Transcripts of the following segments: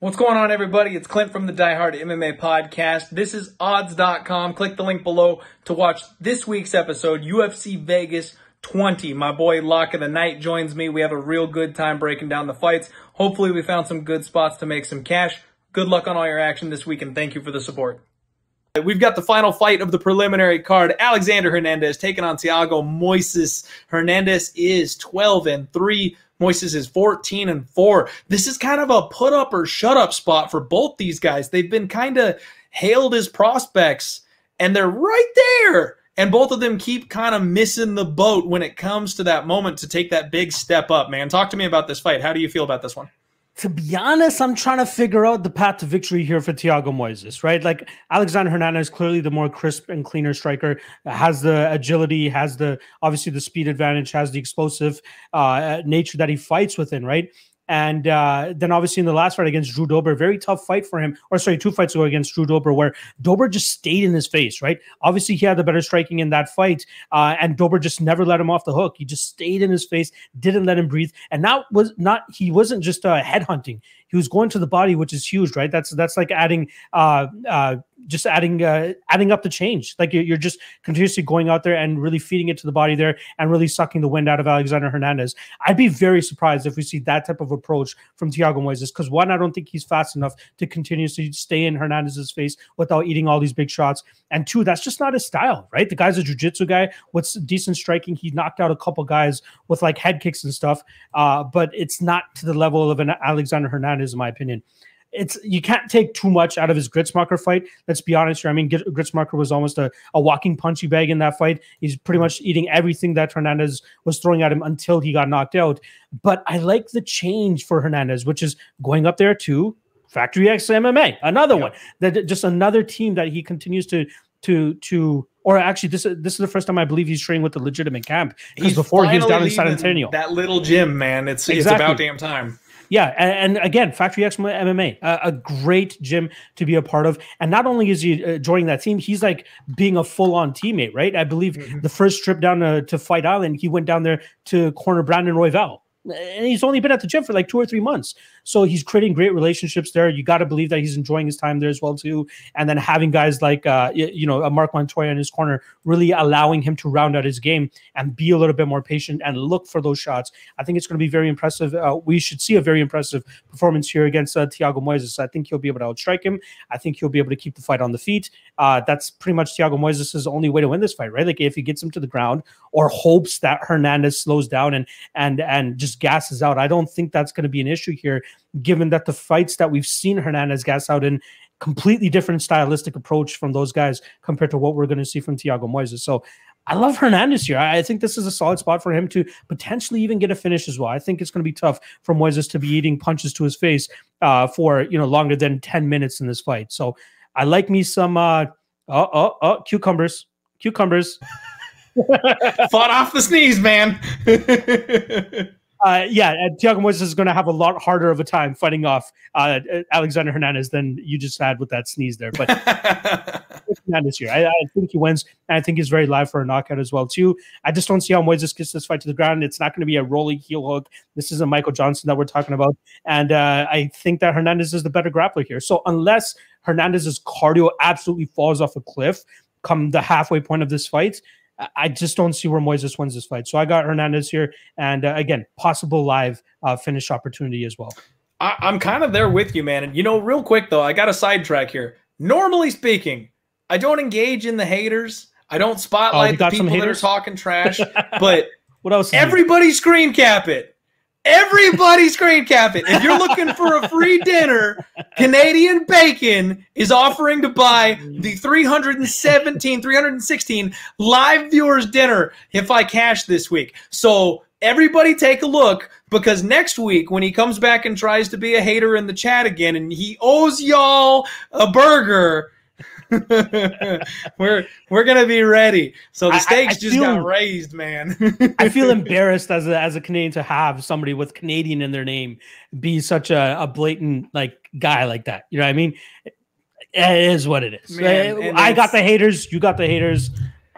What's going on, everybody? It's Clint from the Die Hard MMA podcast. This is odds.com. Click the link below to watch this week's episode, UFC Vegas 20. My boy Lock of the Night joins me. We have a real good time breaking down the fights. Hopefully, we found some good spots to make some cash. Good luck on all your action this week, and thank you for the support. We've got the final fight of the preliminary card. Alexander Hernandez taking on Thiago Moises. Hernandez is 12 and 3. Moises is 14 and 4. This is kind of a put up or shut up spot for both these guys. They've been kind of hailed as prospects, and they're right there. And both of them keep kind of missing the boat when it comes to that moment to take that big step up, man. Talk to me about this fight. How do you feel about this one? to be honest, I'm trying to figure out the path to victory here for Thiago Moises, right? Like Alexander Hernandez, clearly the more crisp and cleaner striker, has the agility, has the obviously the speed advantage, has the explosive uh, nature that he fights within, right? And uh, then obviously in the last fight against Drew Dober, very tough fight for him. Or sorry, two fights ago against Drew Dober, where Dober just stayed in his face, right? Obviously he had the better striking in that fight, uh, and Dober just never let him off the hook. He just stayed in his face, didn't let him breathe, and that was not he wasn't just uh, headhunting. He was going to the body, which is huge, right? That's that's like adding uh, uh, just adding uh, adding up the change. Like you're just continuously going out there and really feeding it to the body there and really sucking the wind out of Alexander Hernandez. I'd be very surprised if we see that type of approach from Thiago Moises because one, I don't think he's fast enough to continuously stay in Hernandez's face without eating all these big shots, and two, that's just not his style, right? The guy's a jiu-jitsu guy. What's decent striking? He knocked out a couple guys with like head kicks and stuff, uh, but it's not to the level of an Alexander Hernandez, in my opinion it's you can't take too much out of his Gritsmacher fight. Let's be honest here. I mean, Gritsmacher was almost a, a walking punchy bag in that fight. He's pretty much eating everything that Hernandez was throwing at him until he got knocked out. But I like the change for Hernandez, which is going up there to Factory X MMA, another yeah. one that just another team that he continues to to to or actually this this is the first time I believe he's training with the legitimate camp because before he was down in San Antonio. That little gym, man, it's exactly. it's about damn time. Yeah, and, and again, Factory X MMA, a, a, great gym to be a part of. And not only is he uh, joining that team, he's like being a full-on teammate, right? I believe mm-hmm. the first trip down to, to, Fight Island, he went down there to corner Brandon Royval and he's only been at the gym for like two or three months. So he's creating great relationships there. You got to believe that he's enjoying his time there as well too. And then having guys like uh, you know uh, Mark Montoya in his corner really allowing him to round out his game and be a little bit more patient and look for those shots. I think it's going to be very impressive. Uh, we should see a very impressive performance here against uh, Thiago Moises. I think he'll be able to outstrike him. I think he'll be able to keep the fight on the feet. Uh, that's pretty much Thiago Moises' only way to win this fight, right? Like if he gets him to the ground or hopes that Hernandez slows down and and and just just gasses out. I don't think that's going to be an issue here, given that the fights that we've seen Hernandez gas out in completely different stylistic approach from those guys compared to what we're going to see from Thiago Moises. So I love Hernandez here. I think this is a solid spot for him to potentially even get a finish as well. I think it's going to be tough for Moises to be eating punches to his face uh, for you know longer than ten minutes in this fight. So I like me some uh, uh, uh, uh cucumbers, cucumbers. Fought off the sneeze, man. uh, yeah, uh, Thiago Moises is going to have a lot harder of a time fighting off uh, uh, Alexander Hernandez than you just had with that sneeze there. But Hernandez this year. I, I, think he wins, and I think he's very live for a knockout as well too. I just don't see how Moises gets this fight to the ground. It's not going to be a rolling heel hook. This isn't Michael Johnson that we're talking about, and uh, I think that Hernandez is the better grappler here. So unless Hernandez's cardio absolutely falls off a cliff come the halfway point of this fight, I just don't see where Moises wins this fight. So I got Hernandez here, and uh, again, possible live uh, finish opportunity as well. I, am kind of there with you, man. And you know, real quick though, I got a sidetrack here. Normally speaking, I don't engage in the haters. I don't spotlight oh, the people that are talking trash. But what else? Everybody you? screen cap it. Everybody screen cap it. If you're looking for a free dinner, Canadian Bacon is offering to buy the 317, 316 live viewers dinner if I cash this week. So everybody take a look because next week when he comes back and tries to be a hater in the chat again and he owes y'all a burger we're we're gonna be ready. So the stakes I, I just feel, got raised, man. I feel embarrassed as a, as a Canadian to have somebody with Canadian in their name be such a, a blatant like guy like that. You know what I mean? It is what it is. Man, I, eh, I got the haters. You got the haters.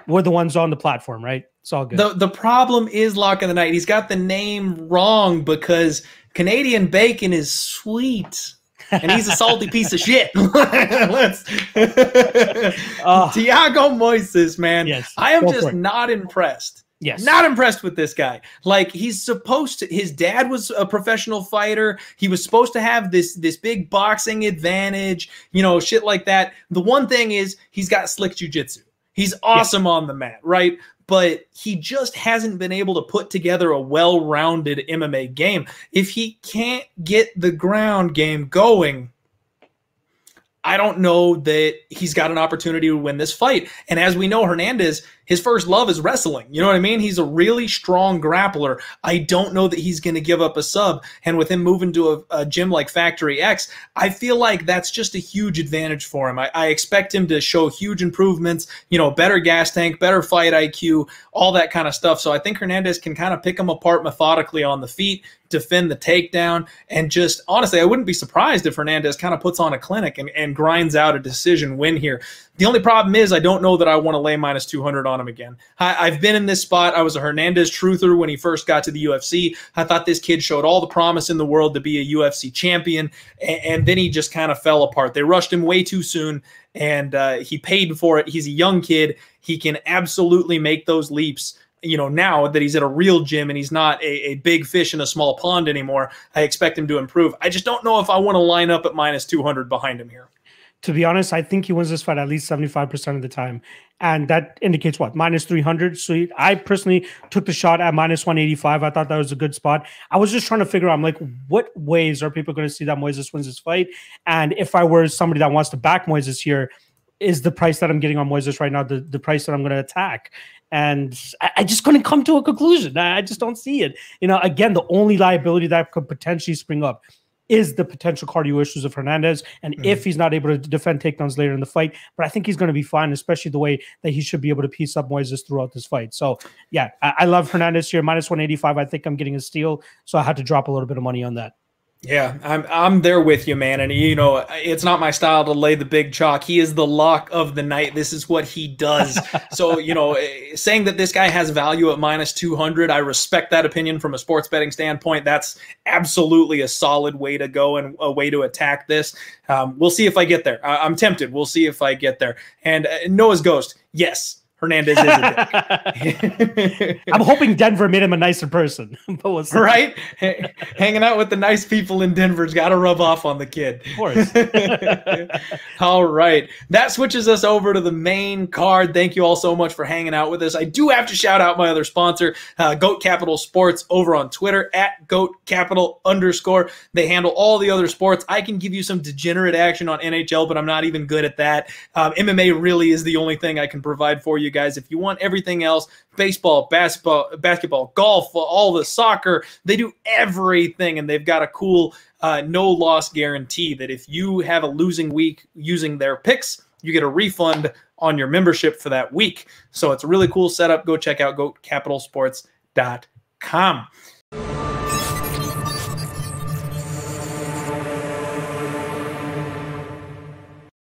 We're the ones on the platform, right? It's all good. The the problem is Lock in the Night. He's got the name wrong because Canadian bacon is sweet. and he's a salty piece of shit. Let's uh, Tiago Moises, man. Yes, I am just not impressed. Yes. Not impressed with this guy. Like he's supposed to his dad was a professional fighter. He was supposed to have this this big boxing advantage, you know, shit like that. The one thing is he's got slick jujitsu. He's awesome yes. on the mat, right? but he just hasn't been able to put together a well rounded MMA game. If he can't get the ground game going, I don't know that he's got an opportunity to win this fight. And as we know, Hernandez his first love is wrestling. You know what I mean? He's a really strong grappler. I don't know that he's going to give up a sub. And with him moving to a, a, gym like Factory X, I feel like that's just a huge advantage for him. I, I expect him to show huge improvements, you know, better gas tank, better fight IQ, all that kind of stuff. So I think Hernandez can kind of pick him apart methodically on the feet, defend the takedown, and just honestly, I wouldn't be surprised if Hernandez kind of puts on a clinic and, and grinds out a decision win here. The only problem is I don't know that I want to lay minus 200 on him again. I, have been in this spot. I was a Hernandez truther when he first got to the UFC. I thought this kid showed all the promise in the world to be a UFC champion, and, and then he just kind of fell apart. They rushed him way too soon, and uh, he paid for it. He's a young kid. He can absolutely make those leaps you know now that he's at a real gym and he's not a, a, big fish in a small pond anymore i expect him to improve i just don't know if i want to line up at minus 200 behind him here to be honest, I think he wins this fight at least 75% of the time. And that indicates what? Minus 300. So I personally took the shot at minus 185. I thought that was a good spot. I was just trying to figure out, I'm like, what ways are people going to see that Moises wins this fight? And if I were somebody that wants to back Moises here, is the price that I'm getting on Moises right now the, the price that I'm going to attack? And I, I, just couldn't come to a conclusion. I, I just don't see it. You know, again, the only liability that could potentially spring up is the potential cardio issues of Hernandez and mm-hmm. if mm. he's not able to defend takedowns later in the fight. But I think he's going to be fine, especially the way that he should be able to piece up Moises throughout this fight. So, yeah, I, I love Hernandez here. Minus 185. I think I'm getting a steal. So I had to drop a little bit of money on that. Yeah, I'm I'm there with you, man. And you know, it's not my style to lay the big chalk. He is the lock of the night. This is what he does. so you know, eh, saying that this guy has value at minus two hundred, I respect that opinion from a sports betting standpoint. That's absolutely a solid way to go and a way to attack this. Um, we'll see if I get there. I- am tempted. We'll see if I get there. And uh, Noah's Ghost, yes, Hernandez is a dick. I'm hoping Denver made him a nicer person. but was right? hanging out with the nice people in Denver's got to rub off on the kid. Of course. All right. That switches us over to the main card. Thank you all so much for hanging out with us. I do have to shout out my other sponsor, uh, Goat Capital Sports, over on Twitter at Goat Capital underscore. They handle all the other sports. I can give you some degenerate action on NHL, but I'm not even good at that. Um, MMA really is the only thing I can provide for you you guys. If you want everything else, baseball, basketball, basketball, golf, all the soccer, they do everything, and they've got a cool uh, no loss guarantee that if you have a losing week using their picks, you get a refund on your membership for that week. So it's a really cool setup. Go check out goatcapitalsports.com.